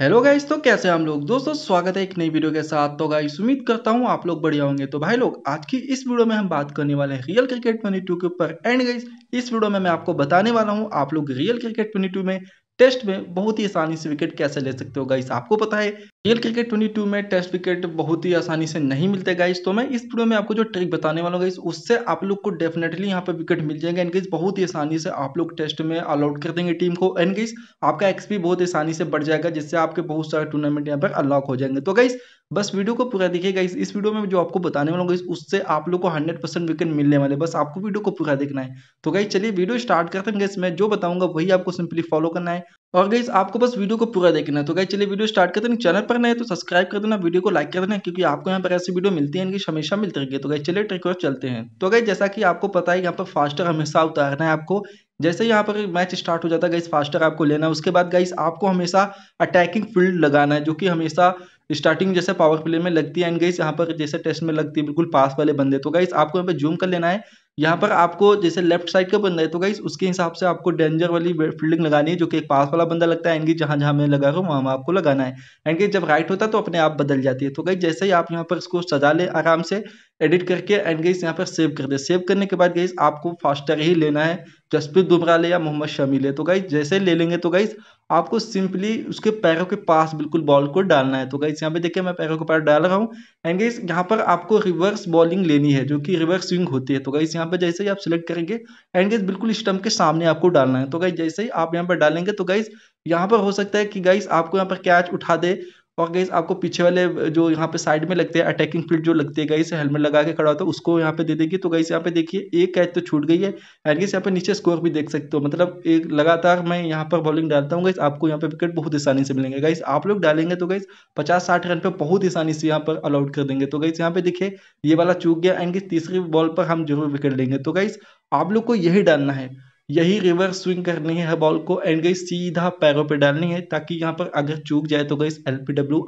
hello guys तो कैसे हम लोग दोस्तों स्वागत है एक नई वीडियो के साथ तो गाइस उम्मीद करता हूँ आप लोग बढ़िया होंगे तो भाई लोग आज की इस वीडियो में हम बात करने वाले हैं रियल क्रिकेट ट्वेंटी टू के ऊपर एंड गाइस इस वीडियो में मैं आपको बताने वाला हूँ आप लोग रियल क्रिकेट ट्वेंटी टू में टेस्ट में बहुत ही आसानी से विकेट कैसे ले सकते हो गाइस आपको पता है रियल क्रिकेट 22 में टेस्ट विकेट बहुत ही आसानी से नहीं मिलते गाइस तो मैं इस वीडियो में आपको जो ट्रिक बताने वाला हूँ गाइस उससे आप लोग को डेफिनेटली यहाँ पे विकेट मिल जाएंगे एनगेज बहुत ही आसानी से आप लोग टेस्ट में अलाउट कर देंगे टीम को एनगेज आपका एक्सपी बहुत आसानी से बढ़ जाएगा जिससे आपके बहुत सारे टूर्नामेंट यहाँ पर अनलॉक हो जाएंगे तो गाइस बस वीडियो को पूरा देखिए गाइस इस वीडियो में जो आपको बताने वाला हूँ उससे आप लोग को हंड्रेड परसेंट विकेट मिलने वाले बस आपको वीडियो को पूरा देखना है तो गाइस चलिए वीडियो स्टार्ट करते हैं गाइस मैं जो बताऊंगा वही आपको सिंपली फॉलो करना है और गई आपको बस वीडियो को पूरा देखना है तो गई चलिए वीडियो स्टार्ट करते हैं चैनल पर नए तो सब्सक्राइब कर देना वीडियो को लाइक कर देना क्योंकि आपको यहाँ पर ऐसी वीडियो मिलती है हमेशा मिलती रहेगी तो गई चलिए ट्रिक और चलते हैं तो गई जैसा कि आपको पता है यहाँ पर फास्टर हमेशा उतारना है आपको जैसे यहाँ पर मैच स्टार्ट हो जाता है गाइस फास्टर आपको लेना है उसके बाद गाइस आपको हमेशा अटैकिंग फील्ड लगाना है जो कि हमेशा स्टार्टिंग जैसे पावर प्ले में लगती है एंड गाइस यहाँ पर जैसे टेस्ट में लगती है बिल्कुल पास वाले बंदे तो गई आपको यहाँ पर जूम कर लेना है यहाँ पर आपको जैसे लेफ्ट साइड का बंदा है तो गाइस उसके हिसाब से आपको डेंजर वाली फील्डिंग लगानी है जो कि एक पास वाला बंदा लगता है एंड कि जहाँ जहाँ मैं लगा रहा हूँ वहाँ वहाँ आपको लगाना है एंड जब राइट होता है तो अपने आप बदल जाती है तो गाइस जैसे ही आप यहाँ पर इसको सजा ले आराम से एडिट करके एंड गईस यहाँ पर सेव कर दे सेव करने के बाद गईस आपको फास्टर ही लेना है जसप्रीत बुमराह ले या मोहम्मद शमी ले तो गाइज जैसे ले लेंगे तो गाइज आपको सिंपली उसके पैरों के पास बिल्कुल बॉल को डालना है तो गाइज यहाँ पे देखिए मैं पैरों के पास डाल रहा हूँ एंड गाइज यहाँ पर आपको रिवर्स बॉलिंग लेनी है जो कि रिवर्स स्विंग होती है तो गाइस यहाँ पे जैसे ही आप सिलेक्ट करेंगे एंड गाइज बिल्कुल स्टम्प के सामने आपको डालना है तो गाइज जैसे ही आप यहाँ पर डालेंगे तो गाइज यहाँ पर हो सकता है कि गाइस आपको यहाँ पर कैच उठा दे और गैस आपको पीछे वाले जो यहाँ पे साइड में लगते हैं अटैकिंग फील्ड जो लगती है गाइस हेलमेट लगा के खड़ा होता है उसको यहाँ पे दे देगी तो गाइस यहाँ पे देखिए एक कैच तो छूट गई है एंड गैस यहाँ पे नीचे स्कोर भी देख सकते हो मतलब एक लगातार मैं यहाँ पर बॉलिंग डालता हूँ गाइस आपको यहाँ पे विकेट बहुत आसानी से मिलेंगे गाइस आप लोग डालेंगे तो गाइस पचास साठ रन पर बहुत आसानी से यहाँ पर अलाउट कर देंगे तो गाइस यहाँ पे देखिए ये वाला चूक गया एंड गैस तीसरी बॉल पर हम जरूर विकेट लेंगे तो गाइस आप लोग को यही डालना है यही रिवर्स स्विंग करनी है बॉल को एंड गई सीधा पैरों पे डालनी है ताकि यहाँ पर अगर चूक जाए तो गई एल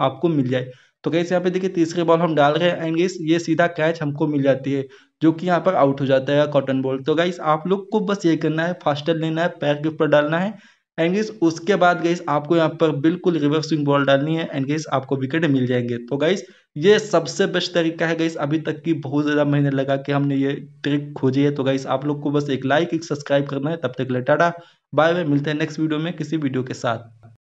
आपको मिल जाए तो गई यहाँ पे देखिए तीसरी बॉल हम डाल रहे हैं एंड गई ये सीधा कैच हमको मिल जाती है जो कि यहाँ पर आउट हो जाता है कॉटन बॉल तो गाइस आप लोग को बस ये करना है फास्टर लेना है पैर के ऊपर डालना है एंड गाइस उसके बाद गाइस आपको यहाँ पर बिल्कुल रिवर्स स्विंग बॉल डालनी है एंड गाइस आपको विकेट मिल जाएंगे तो गाइस ये सबसे बेस्ट तरीका है गाइस अभी तक की बहुत ज़्यादा मेहनत लगा के हमने ये ट्रिक खोजी है तो गाइस आप लोग को बस एक लाइक एक सब्सक्राइब करना है तब तक लटाटा बाय बाय मिलते हैं नेक्स्ट वीडियो में किसी वीडियो के साथ